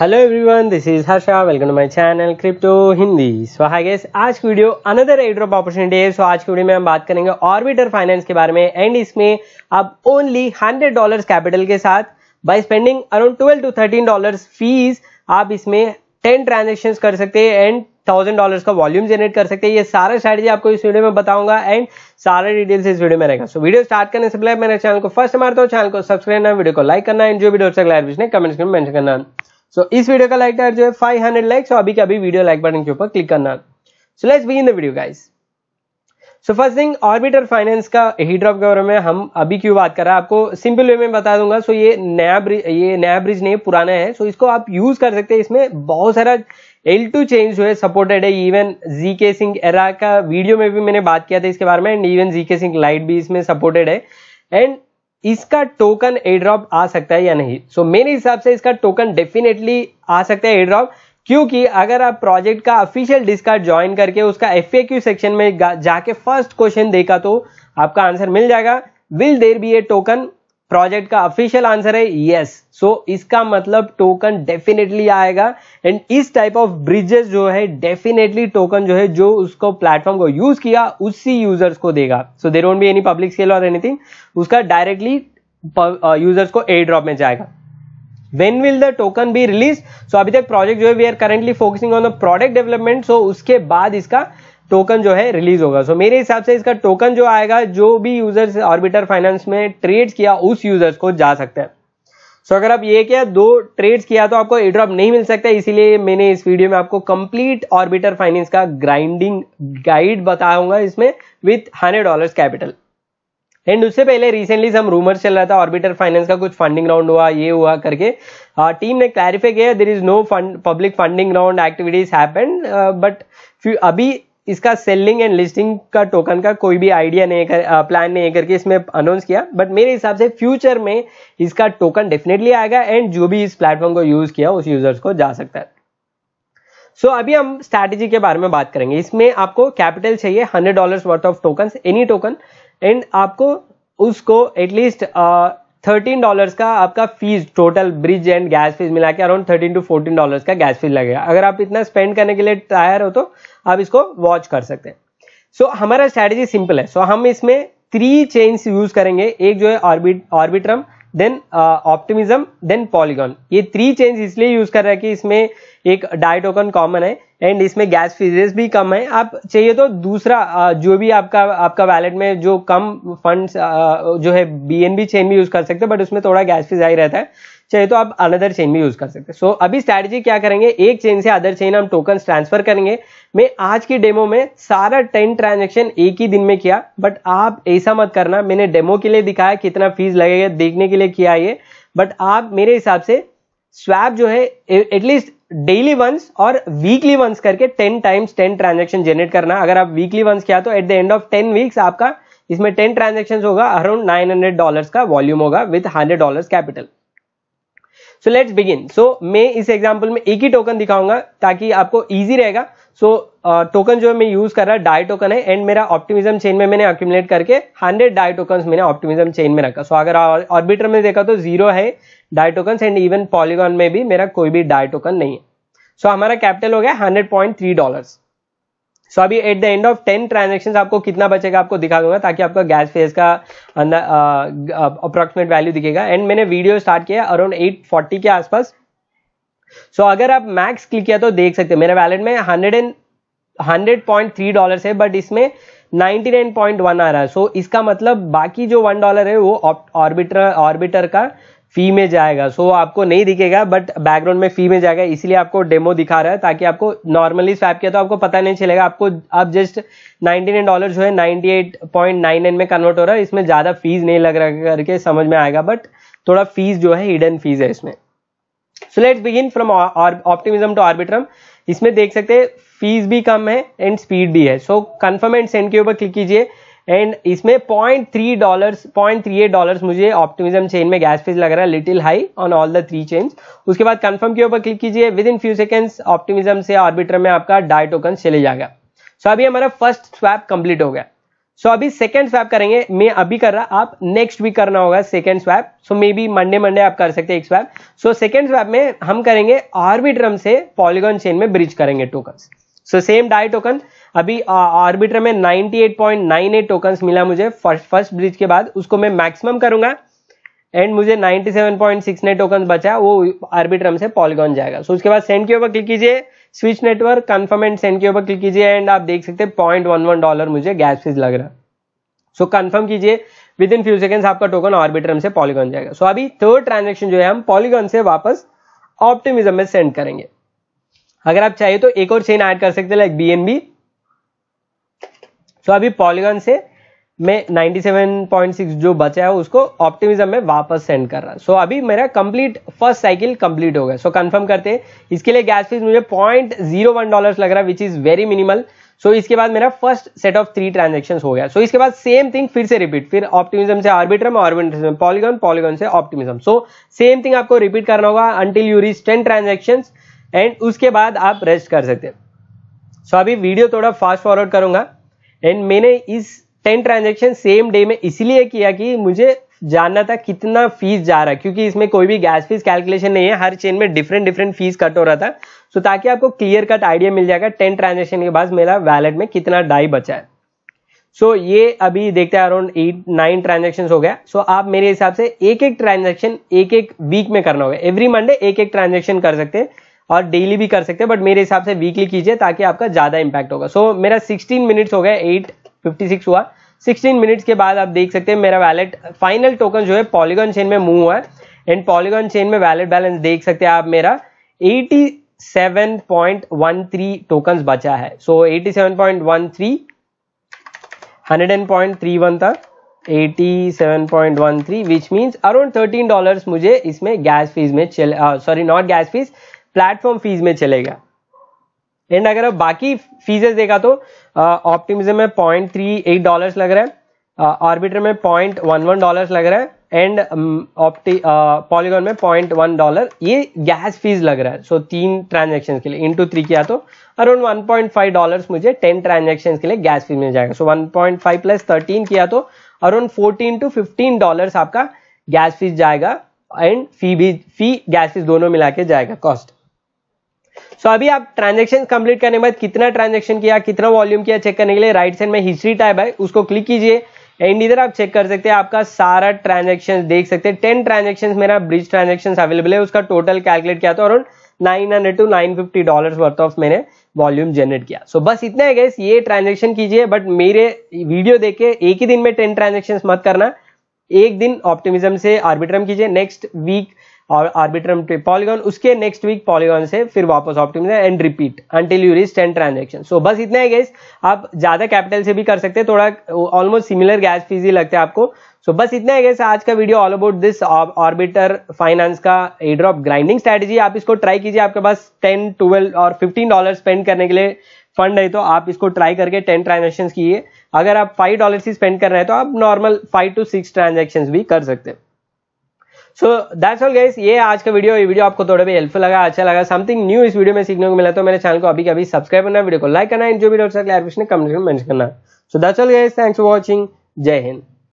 Hello everyone this is Harsha welcome to my channel crypto Hindi so hi guys आज की video another airdrop opportunity है सो आज की video में हम बात करेंगे ऑर्बिटर फाइनेंस के बारे में एंड इसमें आप ओनली हंड्रेड डॉलर्स कैपिटल के साथ by spending around twelve to thirteen dollars fees आप इसमें टेन ट्रांजेक्शन कर सकते हैं एंड थाउजेंड डॉलर्स का वॉल्यूम जनरेट कर सकते हैं ये सारा स्ट्रेटेजी आपको इस वीडियो में बताऊंगा एंड सारा डिटेल्स इस वीडियो में रहेगा सो वीडियो स्टार्ट करने से पहले मेरे चैनल को फर्स्ट मारता हूँ चैनल को सब्सक्राइब करना वीडियो को लाइक करना एंड जो वीडियो अच्छा कमेंट्स में मेंशन करना सो so, इस वीडियो का लाइक जो है फाइव हंड्रेड लाइक अभी के अभी वीडियो लाइक बटन के ऊपर क्लिक करना so let's begin the video guys so first thing Orbiter finance का ही ड्रॉप बारे में हम अभी क्यों बात कर रहे हैं आपको सिंपल वे में बता दूंगा सो so ये नया ब्रिज ये नया ब्रिज नहीं पुराना है सो so इसको आप यूज कर सकते हैं इसमें बहुत सारा एल टू चेंज जो है सपोर्टेड है इवन जी के सिंह एरा का वीडियो में भी मैंने बात किया था इसके बारे में एंड इवन जी के सिंह लाइट भी इसमें सपोर्टेड है एंड इसका टोकन एड्रॉप आ सकता है या नहीं सो so, मेरे हिसाब से इसका टोकन डेफिनेटली आ सकता है एड्रॉप क्योंकि अगर आप प्रोजेक्ट का ऑफिशियल डिस्कार्ड ज्वाइन करके उसका एफ सेक्शन में जाके फर्स्ट क्वेश्चन देखा तो आपका आंसर मिल जाएगा will there be a token project का ऑफिशियल आंसर है यस yes. सो so, इसका मतलब टोकन डेफिनेटली आएगा एंड इस टाइप ऑफ ब्रिजेस जो है डेफिनेटली टोकन जो है जो उसको प्लेटफॉर्म को यूज किया उसी यूजर्स को देगा so there won't be any public scale और एनीथिंग उसका डायरेक्टली यूजर्स uh, को एयर ड्रॉप में जाएगा when will the token be release so अभी तक प्रोजेक्ट जो है we are currently focusing on the product development so उसके बाद इसका टोकन जो है रिलीज होगा सो so, मेरे हिसाब से इसका टोकन जो आएगा जो भी यूजर्स ऑर्बिटर फाइनेंस में ट्रेड किया उस यूजर्स को जा सकता है सो so, अगर आप ये क्या दो ट्रेड्स किया तो आपको एड्रॉप नहीं मिल सकता इसीलिए मैंने इस वीडियो में आपको कंप्लीट ऑर्बिटर फाइनेंस का ग्राइंडिंग गाइड बताऊंगा इसमें with hundred dollar capital and उससे पहले रिसेंटली हम रूमर्स चल रहा था ऑर्बिटर फाइनेंस का कुछ फंडिंग राउंड हुआ ये हुआ करके आ, टीम ने क्लैरिफाई किया there is no fund public funding round activities happen but अभी इसका सेलिंग एंड लिस्टिंग का टोकन का कोई भी आइडिया नहीं कर प्लान नहीं करके इसमें अनाउंस किया बट मेरे हिसाब से फ्यूचर में इसका टोकन डेफिनेटली आएगा एंड जो भी इस प्लेटफॉर्म को यूज किया उस यूजर्स को जा सकता है सो so, अभी हम स्ट्रैटेजी के बारे में बात करेंगे इसमें आपको कैपिटल चाहिए hundred dollar worth of token any token and आपको उसको एटलीस्ट थर्टीन डॉलर्स का आपका fees total bridge and gas fees मिला के around thirteen to fourteen dollars का गैस फीस लगेगा अगर आप इतना स्पेंड करने के लिए टायर हो तो आप इसको वॉच कर सकते हैं सो so, हमारा स्ट्रैटेजी सिंपल है सो so, हम इसमें थ्री चेन्स यूज करेंगे एक जो है orbit Arbitrum then Optimism then Polygon ये थ्री चेंज इसलिए यूज कर रहे हैं कि इसमें एक डाई टोकन कॉमन है एंड इसमें गैस फीजेस भी कम है आप चाहिए तो दूसरा uh, जो भी आपका आपका वैलेट में जो कम फंड्स uh, जो है बीएनबी चेन भी यूज कर सकते हैं बट उसमें थोड़ा गैस फीस आई रहता है चाहे तो आप अनदर चेन भी यूज कर सकते हैं सो अभी स्ट्रैटेजी क्या करेंगे एक चेन से अदर चेन हम टोकन ट्रांसफर करेंगे मैं आज की डेमो में सारा टेन ट्रांजेक्शन एक ही दिन में किया बट आप ऐसा मत करना मैंने डेमो के लिए दिखाया कितना फीस लगेगा देखने के लिए किया ये बट आप मेरे हिसाब से स्वैप जो है एटलीस्ट डेली वंस और वीकली वंस करके ten times ten transaction generate करना अगर आप वीकली वंस किया तो at the end of ten weeks आपका इसमें टेन ट्रांजेक्शन होगा अराउंड नाइन हंड्रेड डॉलर का वॉल्यूम होगा with hundred dollar capital so let's begin so मैं इस एग्जाम्पल में एक ही टोकन दिखाऊंगा ताकि आपको ईजी रहेगा सो so, टोकन uh, जो है मैं यूज कर रहा है डाई टोकन है एंड मेरा ऑप्टिमिज्म चेन में मैंने अक्यूमलेट करके 100 डाई टोकन मैंने ऑप्टिमिज्म चेन में रखा सो so, अगर ऑर्बिटर में देखा तो जीरो है DAI token and even Polygon में भी मेरा कोई भी डाई टोकन नहीं है सो so, हमारा कैपिटल हो गया hundred point three dollars so अभी at the end of ten transaction आपको कितना बचेगा आपको दिखा दूंगा ताकि आपका गैस फेज का अंदर अप्रोक्सीमेट वैल्यू दिखेगा एंड मैंने वीडियो स्टार्ट किया अराउंड एट फोर्टी के आसपास सो so, अगर आप मैक्स क्लिक किया तो देख सकते हैं मेरे वैलेट में hundred and hundred point three dollar है बट इसमें 99.1 आ रहा है सो so, इसका मतलब बाकी जो वन डॉलर है वो ऑर्बिटर ऑर्बिटर का फी में जाएगा सो so, आपको नहीं दिखेगा बट बैकग्राउंड में फी में जाएगा इसलिए आपको डेमो दिखा रहा है ताकि आपको नॉर्मली स्वैप किया तो आपको पता नहीं चलेगा आपको अब जस्ट नाइनटी नाइन डॉलर जो है ninety eight point nine nine में कन्वर्ट हो रहा है इसमें ज़्यादा फीस नहीं लग रहा करके समझ में आएगा बट थोड़ा फीस जो है हिडन फीस है इसमें so let's begin from Optimism to Arbitrum इसमें देख सकते हैं फीस भी कम है एंड स्पीड भी है सो कन्फर्म एंड सेंड के ऊपर क्लिक कीजिए एंड इसमें point three dollar point three eight dollar मुझे ऑप्टिमिज्म चेन में गैस फीस लग रहा है little high on all the three chain उसके बाद कंफर्म के ऊपर क्लिक कीजिए within few seconds Optimism से ऑर्बिटर में आपका डाई टोकन चले जाएगा सो so, अभी हमारा फर्स्ट स्वैप कंप्लीट हो गया सो so, अभी सेकेंड स्वैप करेंगे मैं अभी कर रहा आप नेक्स्ट वीक करना होगा second swap so maybe Monday Monday आप कर सकते हैं एक स्वैप सो सेकेंड स्वैप में हम करेंगे ऑर्बिट्रम से पॉलीगॉन चेन में ब्रिज करेंगे token so same DAI token अभी ऑर्बिटर में 98.98 टोकन्स मिला मुझे फर्स्ट फर्स्ट ब्रिज के बाद उसको मैं मैक्सिमम करूंगा एंड मुझे नाइन टोकन बचा वो आर्बिट्रम से पॉलीगॉन जाएगा सो so, उसके बाद सेंड के ऊपर क्लिक कीजिए switch network confirm and send के ऊपर क्लिक कीजिए एंड आप देख सकते हैं पॉइंट वन वन डॉलर मुझे गैस फीस लग रहा है सो कंफर्म कीजिए विद इन फ्यू सेकेंड्स आपका टोकन ऑर्बिट्रम से पॉलीगॉन जाएगा सो so, अभी थर्ड ट्रांजेक्शन जो है हम पॉलीगॉन से वापस ऑप्टिमिज्म में सेंड करेंगे अगर आप चाहिए तो एक और चेन ऐड कर सकते हैं लाइक बी बी सो अभी पॉलीगॉन से मैं 97.6 जो बचा है उसको ऑप्टिमिज्म में वापस सेंड कर रहा है सो so, अभी मेरा कंप्लीट फर्स्ट साइकिल कंप्लीट हो गया सो so, कंफर्म करते हैं इसके लिए गैस फीस मुझे पॉइंट जीरो वन डॉलर लग रहा है which is very minimal so इसके बाद मेरा first set of three transaction हो गया सो so, इसके बाद सेम थिंग फिर से रिपीट फिर ऑप्टिमिज्म से आर्बिट्रम ऑर्बिट्रम पॉलीगन पॉलीगन से ऑप्टिमिज्म सो सेम थिंग आपको रिपीट करना होगा until you reach ten transaction and उसके बाद आप रेस्ट कर सकते सो so, अभी वीडियो थोड़ा फास्ट फॉरवर्ड करूंगा एंड मैंने इस टेन ट्रांजेक्शन सेम डे में इसलिए किया कि मुझे जानना था कितना फीस जा रहा है क्योंकि इसमें कोई भी गैस फीस कैलकुलेशन नहीं है हर चेन में डिफरेंट डिफरेंट फीस कट हो रहा था सो so, ताकि आपको क्लियर कट आइडिया मिल जाएगा टेन ट्रांजेक्शन के बाद मेरा वैलेट में कितना डाई बचा है सो so, ये अभी देखते हैं अराउंड एट नाइन ट्रांजेक्शन हो गया सो so, आप मेरे हिसाब से एक एक ट्रांजेक्शन एक एक वीक में करना होगा एवरी मंडे एक एक ट्रांजेक्शन कर सकते हैं और डेली भी कर सकते हैं बट मेरे हिसाब से वीकली कीजिए ताकि आपका ज़्यादा इंपैक्ट होगा सो so, मेरा 16 मिनट्स हो गए 856 हुआ 16 मिनट्स के बाद आप देख सकते हैं मेरा वैलेट फाइनल टोकन जो है पॉलीगॉन चेन में मूव हुआ है एंड पॉलीगॉन चेन में वैलेट बैलेंस देख सकते हैं आप मेरा 87.13 टोकन बचा है सो so, 87.13 वन था 87.13 विच मीन्स अराउंड 13 डॉलर मुझे इसमें गैस फीस में चल sorry not gas fees platform fees में चलेगा एंड अगर आप बाकी फीसेस देखा तो ऑप्टिमिज्म में पॉइंट थ्री एट डॉलर लग रहा है ऑर्बिटर में पॉइंट वन वन डॉलर लग रहा है एंड ऑप्टी पॉलीगॉन में पॉइंट वन डॉलर ये गैस फीस लग रहा है सो so, तीन ट्रांजेक्शन के लिए इंटू थ्री किया तो around one point five dollar मुझे टेन ट्रांजेक्शन के लिए गैस फीस मिल जाएगा so one point five plus thirteen किया तो around fourteen to fifteen dollar आपका गैस फीस जाएगा एंड फी भी फी गैस फीस दोनों मिला के जाएगा कॉस्ट सो अभी आप ट्रांजेक्शन कंप्लीट करने के बाद कितना ट्रांजेक्शन किया कितना वॉल्यूम किया चेक करने के लिए राइट साइड में हिस्ट्री टाइप है उसको क्लिक कीजिए एंड इधर आप चेक कर सकते हैं आपका सारा ट्रांजेक्शन देख सकते हैं टेन ट्रांजेक्शन मेरा ब्रिज ट्रांजेक्शन अवेलेबल है उसका टोटल कैलकुलेट किया था around nine hundred to nine fifty dollar worth of मैंने वॉल्यूम जनरेट किया सो so, बस इतना है गैस ये ट्रांजेक्शन कीजिए बट मेरे वीडियो देख के एक ही दिन में टेन ट्रांजेक्शन मत करना एक दिन ऑप्टिमिज्म से आर्बिट्रम कीजिए नेक्स्ट वीक और आर्बिट्रम पॉलीगॉन उसके नेक्स्ट वीक पॉलीगॉन से फिर वापस optimise and repeat until you reach ten transaction so बस इतना है गैस आप ज्यादा कैपिटल से भी कर सकते हैं थोड़ा ऑलमोस्ट सिमिलर गैस फीस ही लगता है आपको सो so, बस इतना है गैस आज का video all about this Orbiter finance का एड्रॉप ग्राइंडिंग स्ट्रेटेजी आप इसको ट्राई कीजिए आपके पास टेन ट्वेल्व और फिफ्टीन डॉलर स्पेंड करने के लिए फंड है तो आप इसको ट्राई करके टेन ट्रांजेक्शन कीजिए अगर आप फाइव डॉलर ही स्पेंड कर रहे हैं तो आप normal five to six transaction भी कर सकते हैं सो दैट्स ऑल गाइस ये आज का वीडियो ये वीडियो आपको थोड़ा भी हेल्पफुल लगा अच्छा लगा समथिंग न्यू इस वीडियो में सीखने को मिला तो मेरे चैनल को अभी अभी सब्सक्राइब करना वीडियो को लाइक करना एंड जो भी डॉक्टर क्लैरिफिकेशन कमेंट में मेंशन करना so that's all guys thanks for watching जय हिंद